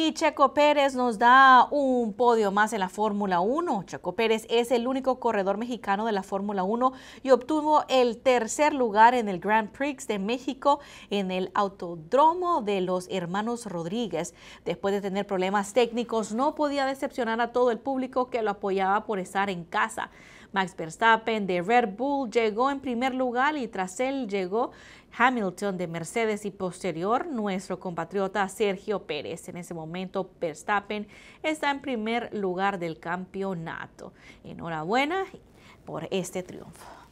Y Checo Pérez nos da un podio más en la Fórmula 1. Checo Pérez es el único corredor mexicano de la Fórmula 1 y obtuvo el tercer lugar en el Grand Prix de México en el Autodromo de los Hermanos Rodríguez. Después de tener problemas técnicos, no podía decepcionar a todo el público que lo apoyaba por estar en casa. Max Verstappen de Red Bull llegó en primer lugar y tras él llegó Hamilton de Mercedes y posterior nuestro compatriota Sergio Pérez. En ese momento Verstappen está en primer lugar del campeonato. Enhorabuena por este triunfo.